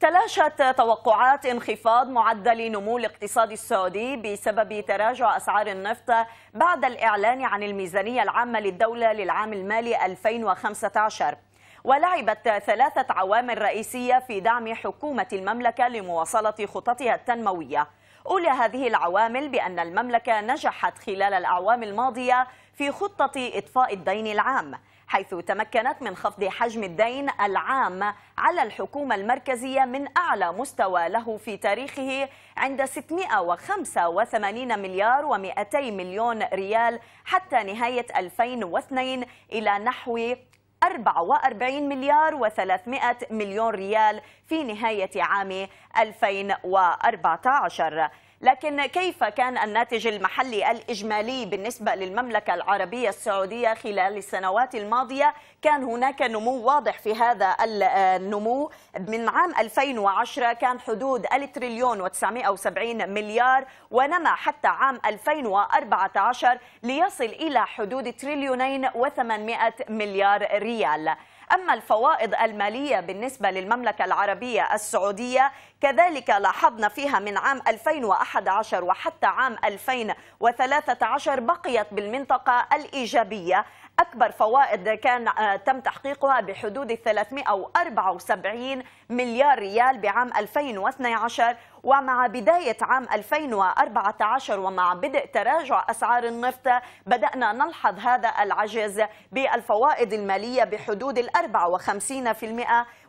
تلاشت توقعات انخفاض معدل نمو الاقتصاد السعودي بسبب تراجع أسعار النفط بعد الإعلان عن الميزانية العامة للدولة للعام المالي 2015 ولعبت ثلاثة عوامل رئيسية في دعم حكومة المملكة لمواصلة خططها التنموية أولى هذه العوامل بأن المملكة نجحت خلال الأعوام الماضية في خطة إطفاء الدين العام حيث تمكنت من خفض حجم الدين العام على الحكومة المركزية من أعلى مستوى له في تاريخه عند 685 مليار و200 مليون ريال حتى نهاية 2002 إلى نحو 44 مليار و300 مليون ريال في نهاية عام 2014 لكن كيف كان الناتج المحلي الإجمالي بالنسبة للمملكة العربية السعودية خلال السنوات الماضية كان هناك نمو واضح في هذا النمو من عام 2010 كان حدود التريليون و970 مليار ونما حتى عام 2014 ليصل إلى حدود تريليونين و800 مليار ريال أما الفوائض المالية بالنسبة للمملكة العربية السعودية كذلك لاحظنا فيها من عام 2011 وحتى عام 2013 بقيت بالمنطقة الإيجابية أكبر فوائد كان آه، تم تحقيقها بحدود 374 مليار ريال بعام 2012 ومع بداية عام 2014 ومع بدء تراجع أسعار النفط بدأنا نلحظ هذا العجز بالفوائد المالية بحدود ال 54%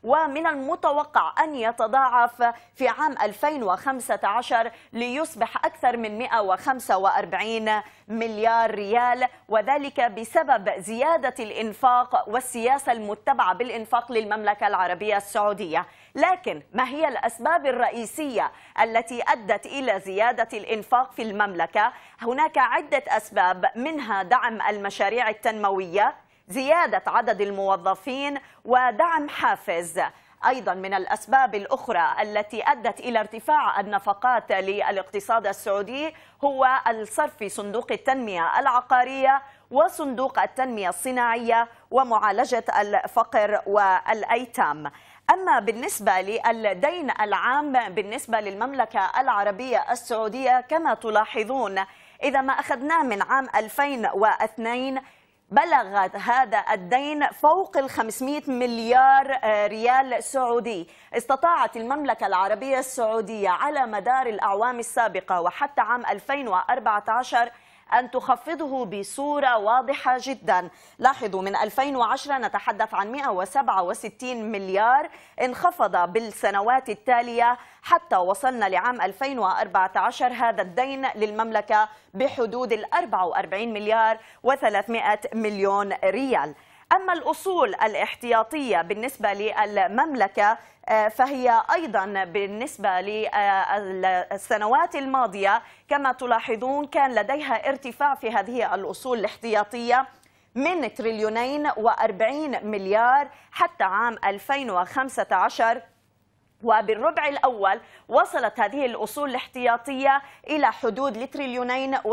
ومن المتوقع أن يتضاعف في عام 2015 ليصبح أكثر من 145 مليار ريال وذلك بسبب زيادة الإنفاق والسياسة المتبعة بالإنفاق للمملكة العربية السعودية لكن ما هي الأسباب الرئيسية التي أدت إلى زيادة الإنفاق في المملكة؟ هناك عدة أسباب منها دعم المشاريع التنموية زيادة عدد الموظفين ودعم حافز أيضا من الأسباب الأخرى التي أدت إلى ارتفاع النفقات للاقتصاد السعودي هو الصرف في صندوق التنمية العقارية وصندوق التنمية الصناعية ومعالجة الفقر والأيتام أما بالنسبة للدين العام بالنسبة للمملكة العربية السعودية كما تلاحظون إذا ما أخذناه من عام 2002 بلغ هذا الدين فوق ال 500 مليار آه، ريال سعودي استطاعت المملكة العربية السعودية على مدار الأعوام السابقة وحتى عام 2014 أن تخفضه بصورة واضحة جدا لاحظوا من 2010 نتحدث عن 167 مليار انخفض بالسنوات التالية حتى وصلنا لعام 2014 هذا الدين للمملكة بحدود ال 44 مليار و300 مليون ريال أما الأصول الاحتياطية بالنسبة للمملكة آه، فهي أيضا بالنسبة للسنوات الماضية كما تلاحظون كان لديها ارتفاع في هذه الأصول الاحتياطية من تريليونين وأربعين مليار حتى عام 2015 وبالربع الأول وصلت هذه الأصول الاحتياطية إلى حدود لتريليونين و620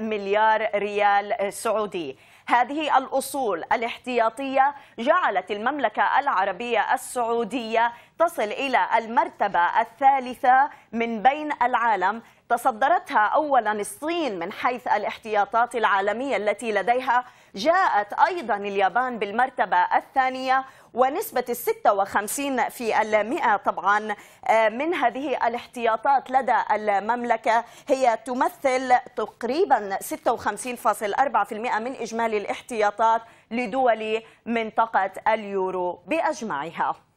مليار ريال سعودي هذه الأصول الاحتياطية جعلت المملكة العربية السعودية تصل إلى المرتبة الثالثة من بين العالم تصدرتها أولا الصين من حيث الاحتياطات العالمية التي لديها جاءت أيضا اليابان بالمرتبة الثانية ونسبة الستة وخمسين في المئة طبعا آه، من هذه الاحتياطات لدى المملكة هي تمثل تقريبا 56.4% من إجمالي الاحتياطات لدول منطقة اليورو بأجمعها